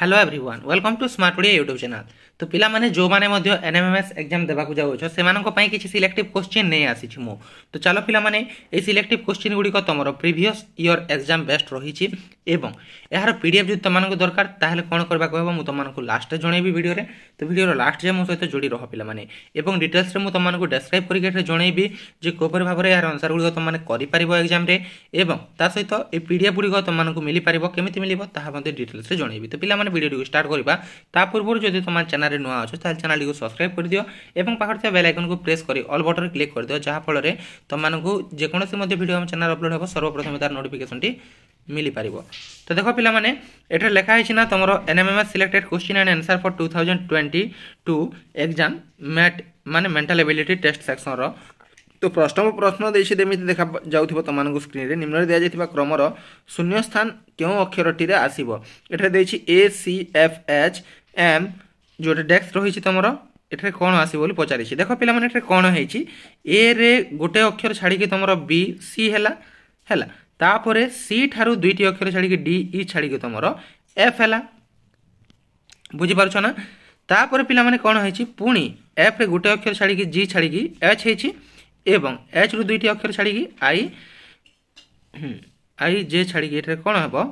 hello everyone welcome to smart Odia YouTube channel ତ ପିଲାମାନେ ଯେଉଁମାନେ ମଧ୍ୟ ଏନ୍ ଏମ୍ ଏସ୍ ଏକ୍ଜାମ୍ ଦେବାକୁ ଯାଉଛ ସେମାନଙ୍କ ପାଇଁ କିଛି ସିଲେକ୍ଟିଭ୍ କୋଶ୍ଚିନ୍ ନେଇ ଆସିଛି ମୁଁ ତ ଚାଲ ପିଲାମାନେ ଏହି ସିଲେକ୍ଟିଭ୍ କୋଶ୍ଚିନ୍ ଗୁଡ଼ିକ ତୁମର ପ୍ରିଭିୟସ୍ ଇୟର୍ ଏକ୍ଜାମ୍ ବେଷ୍ଟ ରହିଛି ଏବଂ ଏହାର ପି ଡି ଏଫ୍ ଯଦି ତୁମମାନଙ୍କୁ ଦରକାର ତାହେଲେ କ'ଣ କରିବାକୁ ହେବ ମୁଁ ତୁମମାନଙ୍କୁ ଲାଷ୍ଟରେ ଜଣେଇବି ଭିଡ଼ିଓରେ ତ ଭିଡ଼ିଓର ଲାଷ୍ଟ ଯାଏ ମୋ ସହିତ ଯୋଡ଼ି ରହ ପିଲାମାନେ ଏବଂ ଡିଟେଲ୍ସରେ ମୁଁ ତୁମମାନଙ୍କୁ ଡେସ୍କ୍ରାଇବ୍ କରିକି ଏଠାରେ ଜଣେଇବି ଯେ କିପରି ଭାବରେ ଏହାର ଆନ୍ସର୍ ଗୁଡ଼ିକ ତୁମମାନେ କରିପାରିବ ଏକ୍ଜାମ୍ରେ ଏବଂ ତା ସହିତ ଏ ପି ଡି ଏଫ୍ ଗୁଡ଼ିକ ତୁମମାନଙ୍କୁ ମିଳିପାରିବ କେମିତି ମିଳିବ ତାହା ମଧ୍ୟ ଡିଟେଲ୍ସରେ ଜଣେଇବି ତ ପିଲାମାନେ ভিডিওটি স্টার্ট করা তা পূর্ব যদি তোমার চ্যানেলে নয় অছ তাহলে চ্যানেলটি সবসক্রাইব করে দিও এবং পাখে বেল আইকনকে প্রেস করে অল বটন ক্লিক করে দিও যা ফলে তোমার যেকোন ভিডিও আমার চ্যানেল অপলোড হব সর্বপ্রথমে তার নোটিফিকেশনটি মিলি পারিব তো দেখো পিলা মানে এটা লেখা হয়েছে না তোমার NMMS selected question and answer for two thousand twenty two exam MAT মানে মেন্টাল এবিলিটি টেস্ট সেকশনর তো ପ୍ରଥମ ପ୍ରଶ୍ନ ଦେଇଛି ଯେମିତି ଦେଖାଯାଉଥିବ ତୁମମାନଙ୍କୁ ସ୍କ୍ରିନ୍ରେ ନିମ୍ନରେ ଦିଆଯାଇଥିବା କ୍ରମର ଶୂନ୍ୟ ସ୍ଥାନ କେଉଁ ଅକ୍ଷରଟିରେ ଆସିବ ଏଠାରେ ଦେଇଛି A C F H M ଯେଉଁଟା ଡେକ୍ସ ରହିଛି ତୁମର ଏଠାରେ କ'ଣ ଆସିବ ବୋଲି ପଚାରିଛି ଦେଖ ପିଲାମାନେ ଏଠାରେ କ'ଣ ହେଇଛି ଏରେ ଗୋଟେ ଅକ୍ଷର ଛାଡ଼ିକି ତୁମର ବି ସି ହେଲା ହେଲା ତାପରେ ସି ଠାରୁ ଦୁଇଟି ଅକ୍ଷର ଛାଡ଼ିକି ଡି ଇ ଛାଡ଼ିକି ତୁମର ଏଫ୍ ହେଲା ବୁଝିପାରୁଛ ନା ତାପରେ ପିଲାମାନେ କ'ଣ ହେଇଛି ପୁଣି ଏଫ୍ରେ ଗୋଟେ ଅକ୍ଷର ଛାଡ଼ିକି ଜି ଛାଡ଼ିକି ଏଚ୍ ହେଇଛି ଏବଂ ଏଚ୍ରୁ ଦୁଇଟି ଅକ୍ଷର ଛାଡ଼ିକି ଆଇ ଆଇ ଜେ ଛାଡ଼ିକି ଏଠାରେ କ'ଣ ହେବ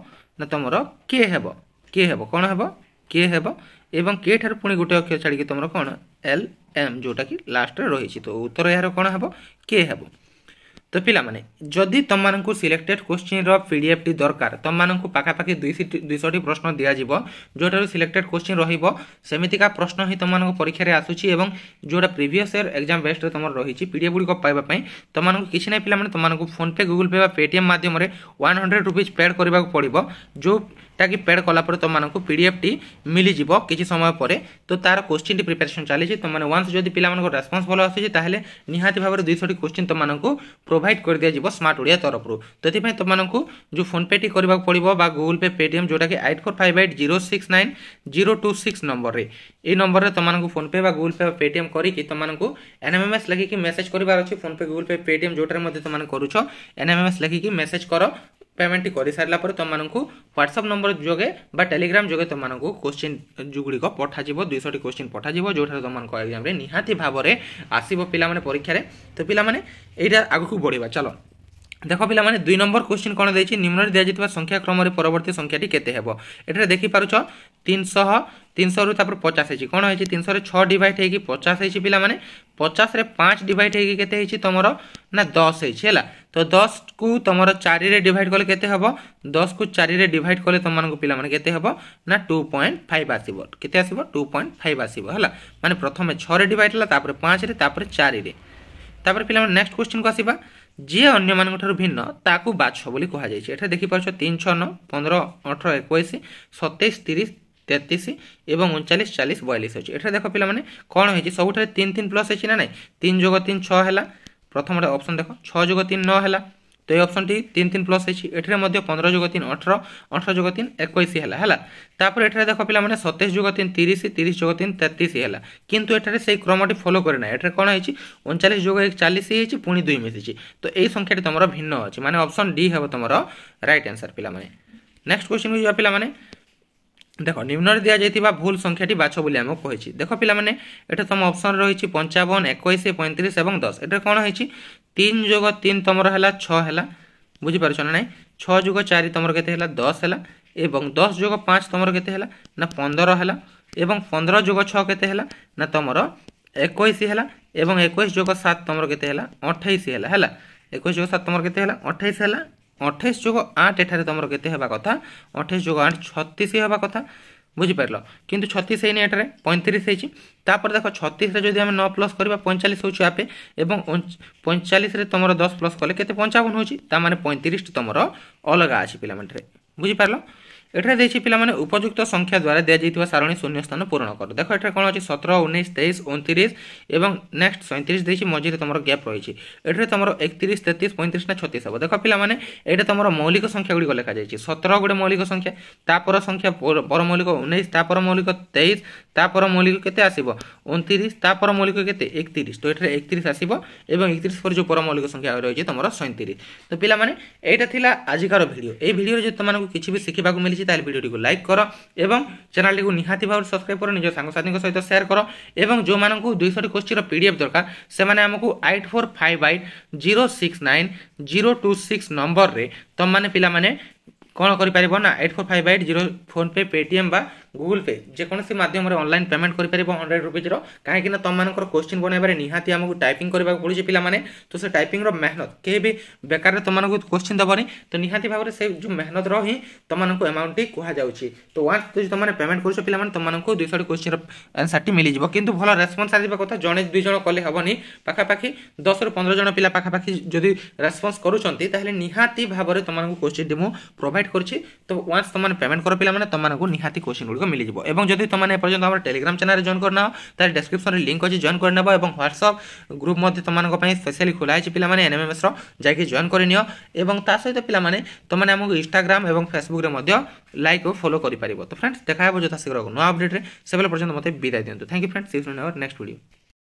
ନା ତୁମର କେ ହେବ କେ ହେବ କ'ଣ ହେବ କେ ହେବ ଏବଂ କେ ଠାରୁ ପୁଣି ଗୋଟେ ଅକ୍ଷର ଛାଡ଼ିକି ତୁମର କ'ଣ ଏଲ୍ ଏମ୍ ଯେଉଁଟାକି ଲାଷ୍ଟରେ ରହିଛି ତ ଉତ୍ତର ଏହାର କ'ଣ ହେବ କେ ହେବ ତ ପିଲାମାନେ ଯଦି ତୁମମାନଙ୍କୁ ସିଲେକ୍ଟେଡ୍ କୋଶ୍ଚିନ୍ର ପି ଡି ଏଫ୍ଟି ଦରକାର ତୁମମାନଙ୍କୁ ପାଖାପାଖି ଦୁଇଶହ ଦୁଇଶହଟି ପ୍ରଶ୍ନ ଦିଆଯିବ ଯେଉଁଠାରୁ ସିଲେକ୍ଟେଡ୍ କୋଶ୍ଚିନ୍ ରହିବ ସେମିତିକା ପ୍ରଶ୍ନ ହିଁ ତୁମମାନଙ୍କ ପରୀକ୍ଷାରେ ଆସୁଛି ଏବଂ ଯେଉଁଟା ପ୍ରିଭିୟସ୍ ଇୟର୍ ଏକ୍ଜାମ୍ ବେଷ୍ଟରେ ତୁମର ରହିଛି ପି ଡି ଏଫ୍ ଗୁଡ଼ିକ ପାଇବା ପାଇଁ ତୁମମାନଙ୍କୁ କିଛି ନାହିଁ ପିଲାମାନେ ତୁମମାନଙ୍କୁ ଫୋନ୍ପେ ଗୁଗୁଲ୍ ପେ ବା ପେଟିଏମ୍ ମାଧ୍ୟମରେ ୱାନ୍ ହଣ୍ଡ୍ରେଡ଼ ରୁପିଜ୍ ପେଡ଼୍ କରିବାକୁ ପଡ଼ିବ ଯେଉଁ ताकि पेड कलापर तुमको पीडीएफ्टी मिलज किसी समय पर तो तार क्वेश्चन प्रिपेरेसन चली तुमने वन्स जदि पाला रेस्पन्स भल आसूचे निहाती भाव में दुईश क्वेश्चन तुमको प्रोभाइड कर दिया स्मार्ट ओडिया तरफ तो तुमको जो फोनपे टी करवाक पड़ो गुगुल पे पेटीएम जोटा कि eight four five eight zero six nine zero two six number में ये नंबर में तुमको फोनपे गुगुल पे पेटीएम करके तुमको एनएमएमएस लिखिकी मेसेज करार अच्छे फोनपे गुगुल पे पेटीएम जोटा तुम करुच एनएमएमएस लिखिकी मेसेज कर পেমেন্টটি করিসারা পরে তোমার হোয়াটসঅপ নম্বর যোগে বা টেলিগ্রাম যোগে তোমার কোশ্চিন যেগুড়ি পঠাযিব দুইশটি কোশ্চিন পঠাযিব যেটার তোমার এক্সামে নিহতি ভাবে আসব পিলামানে পরীক্ষার তো পিলামানে এইটা আগুক বড়া চলো দেখ পিলামানে দুই নম্বর কোশ্চিন কোণ দিয়েছি নিম্নরে দিয়া সংখ্যা ক্রমরে পরবর্তী সংখ্যাটি কেতে হব এটার দেখিপারুছ তিনশহ তিনশহরু তারপর পচাশ হয়েছি কোণ হয়েছে তিনশহরে ছ ডিভাইড হয়েকি পচাশ হয়েছি পিলামানে পচাশে পাঁচ ডিভাইড হয়েকি কেতে হয়েছি তোমার না দশ হয়েছি হ্যাঁ তো দশ কু তোমার চারিরে ডিভাইড কলে কেতে হব দশ কু চারিরে ডিভাইড কলে তোমার পিলামানে কেতে হব না টু পয়েন্ট ফাইভ আসব কেতে আসব টু পয়েন্ট ফাইভ আসব হলা মানে প্রথমে ছরে ডিভাইড হল তাপরে পাঁচরে তাপরে চারিরে তাপরে পিলামানে নেক্সট কোশ্চিন কু আসবা যে অন্য মানুষ ভিন্ন তাকে বাছ বলে কুহযাই এটা দেখিপারছ তিন ছ ন পনেরো অঠর একুশ সতেইশ তিরিশ তেত্রিশ এবং উনচাশ চালিশ বয়ালিশ অছে এটা দেখ পিলামানে কোণ হয়েছে সবুঠারে তিন তিন প্লস হয়েছে না নাই তিন যোগ তিন ছ হেলা ପ୍ରଥମଟା ଅପସନ୍ ଦେଖ ଛଅ ଯୋଗ ତିନି ନଅ ହେଲା ତ ଏଇ ଅପସନ୍ଟି ତିନି ତିନି ପ୍ଲସ୍ ହେଇଛି ଏଠାରେ ମଧ୍ୟ ପନ୍ଦର ଯୋଗ ତିନି ଅଠର ଅଠର ଯୋଗ ତିନି ଏକୋଇଶ ହେଲା ହେଲା ତାପରେ ଏଠାରେ ଦେଖ ପିଲାମାନେ ସତେଇଶ ଯୋଗ ତିନି ତିରିଶ ତିରିଶ ଯୋଗ ତିନି ତେତିଶ ହେଲା କିନ୍ତୁ ଏଠାରେ ସେଇ କ୍ରମଟି ଫଲୋ କରେ ନାହିଁ ଏଠାରେ କ'ଣ ହେଇଛି ଅଣଚାଳିଶ ଯୋଗ ଏକ ଚାଳିଶ ହେଇଛି ପୁଣି ଦୁଇ ମିଶିଛି ତ ଏଇ ସଂଖ୍ୟାଟି ତୁମର ଭିନ୍ନ ଅଛି ମାନେ ଅପସନ୍ ଡି ହେବ ତୁମର ରାଇଟ୍ ଆନ୍ସର୍ ପିଲାମାନେ ନେକ୍ସଟ କ୍ୱେଶ୍ଚନକୁ ଯିବା ପିଲାମାନେ দেখ নিম্নরে দিয়া ভুল সংখ্যাটি বাছ বলে আমি কী দেখ পিলামানে এটা তোমার অপশন রয়েছে পঞ্চাবন একুশ পঁয়ত্রিশ এবং দশ এটা কোণ হয়েছে তিন যোগ তিন তোমার হল ছ হল বুঝিপারছ না নাই ছ যোগ চারি তোমার কেতে হল দশ হল এবং দশ যোগ পাঁচ তোমার কেতে হল না পনেরো হল এবং পনেরো যোগ ছ কেতে হল না তোমার একুশ হল এবং একুশ যোগ সাত তোমার কেতে হল অঠাইশ হল হল একুশ যোগ সাত তোমার কেতে হল অঠাইশ হল ଅଠେଇଶ ଯୋଗ ଆଠ ଏଠାରେ ତୁମର କେତେ ହେବା କଥା ଅଠେଇଶ ଯୋଗ ଆଠ ଛତିଶ ହେବା କଥା বুঝিপারল কিন্তু ছত্রিশ হয়নি এটার পঁয়ত্রিশ হয়েছি তাপরে দেখো ছত্রিশে যদি আমি ন প্লস করা পঁয়চাশ হচ্ছে আপে এবং পঁয়চাশে তোমার দশ প্লস কলে কেতে পঞ্চাবন হচ্ছে তা মানে পঁয়ত্রিশটি তোমার অলগা আছে পিলামানটার বুঝিপারল ଏଠାରେ ଦେଇଛି ପିଲାମାନେ ଉପଯୁକ୍ତ ସଂଖ୍ୟା ଦ୍ୱାରା ଦିଆଯାଇଥିବା ସାରଣୀ ଶୂନ୍ୟସ୍ଥାନ ପୂରଣ କର ଦେଖ ଏଠାରେ କ'ଣ ଅଛି ସତର ଉଣେଇଶ ତେଇଶ ଅଣତିରିଶ ଏବଂ ନେକ୍ସଟ ସଇଁତିରିଶ ଦେଇଛି ମଝିରେ ତୁମର ଗ୍ୟାପ୍ ରହିଛି ଏଠାରେ ତୁମର ଏକତିରିଶ ତେତିଶ ପଇଁତିରିଶ ନା ଛତିଶ ହେବ ଦେଖ ପିଲାମାନେ ଏଇଟା ତୁମର ମୌଳିକ ସଂଖ୍ୟାଗୁଡ଼ିକ ଲେଖାଯାଇଛି ସତର ଗୋଟେ ମୌଳିକ ସଂଖ୍ୟା ତାପର ସଂଖ୍ୟା ପରମୌଳିକ ଉଣେଇଶ ତାପର ମୌଳିକ ତେଇଶ ତାପର ମୌଳିକ କେତେ ଆସିବ ଅଣତିରିଶ ତାପର ମୌଳିକ କେତେ ଏକତିରିଶ ତ ଏଠାରେ ଏକତିରିଶ ଆସିବ ଏବଂ ଏକତିରିଶ ପରେ ଯେଉଁ ପରମୌଳିକ ସଂଖ୍ୟା ରହିଛି ତୁମର ସଇଁତିରିଶ ତ ପିଲାମାନେ ଏଇଟା ଥିଲା ଆଜିକାର ଭିଡ଼ିଓ ଏଇ ଭିଡ଼ିଓରେ ଯଦି ତୁମମାନଙ୍କୁ କିଛି ବି ଶିଖିବାକୁ ମିଳିଛି মিলিছি তাহলে ভিডিওটিকে লাইক কর এবং চ্যানেলটিকে নিহাতি ভাবে সবসক্রাইব কর নিজ সাংসাথী সহ সেয়ার কর এবং যে দুইশটি কোশ্চির পিডিএফ দরকার সে আমি eight four five eight zero six nine zero two six নম্বরের তোমাদের পিলা মানে କ'ଣ କରିପାରିବ ନା eight four five eight zero PhonePe Paytm ବା গুগল পে যেকোনসি মাধ্যমে অনলাইন পেমেন্ট করিপারিব হন্ড্রেড রুপিজর কাহিঁকি না তোমাদের কোশ্চিন বনাইবার নিহতি আমি টাইপিং করা পড়ুছে পিলামানে তো সে টাইপিংর মেহনত কে বি বেকার তোমার কোশ্চিন দেবনি তো নিহতি ভাবে সে যে মেহনতর হি তোমার এমাউন্টটি কুহযাচ্ছে তো ওয়ান্স যদি তোমার পেমেন্ট করছো পিলামানে তোমার দুইশহটি কোশ্চিনর আনসারটি মিলিযোগ কিন্তু ভাল রেসপন্স আসবা কথা জনে দুইজন কলে হবনি পাখাপাখি দশরু পনেরো জন পিলা পাখাপাখি যদি রেসপন্স করছেন তাহলে নিহতি ভাবে তোমার কোশ্চিনটি মু প্রোভাইড করছি তো ওয়ান্স তোমার পেমেন্ট কর পিলামানে তোমার নিহতি কোশ্চিন গুড়িক মিলিযোগ এবং যদি তোমাদের এপর্যন্ত আমার টেলিগ্রাম চ্যানেল জয়েন করে নাও তাহলে ডেসক্রিপশনে লিঙ্ক অছি জয়েন করে নেব এবং হোয়াটসঅপ গ্রুপ মধ্যে তোমাদের স্পেশালি খোলা হয়েছে পিলামানে এনএমএমএসর যাইকি জয়েন করে নিও এবং তা সহিত পিলামানে তোমাদের আমাকে ইনস্টাগ্রাম এবং ফেসবুকরে মধ্যে লাইক ও ফলো করে পারিব তো ফ্রেন্ডস দেখা হব যথাশীঘ্র নয় আপডেট্রে সেবেলে পর্যন্ত মতো বিদায় দিও thank you friends see you next video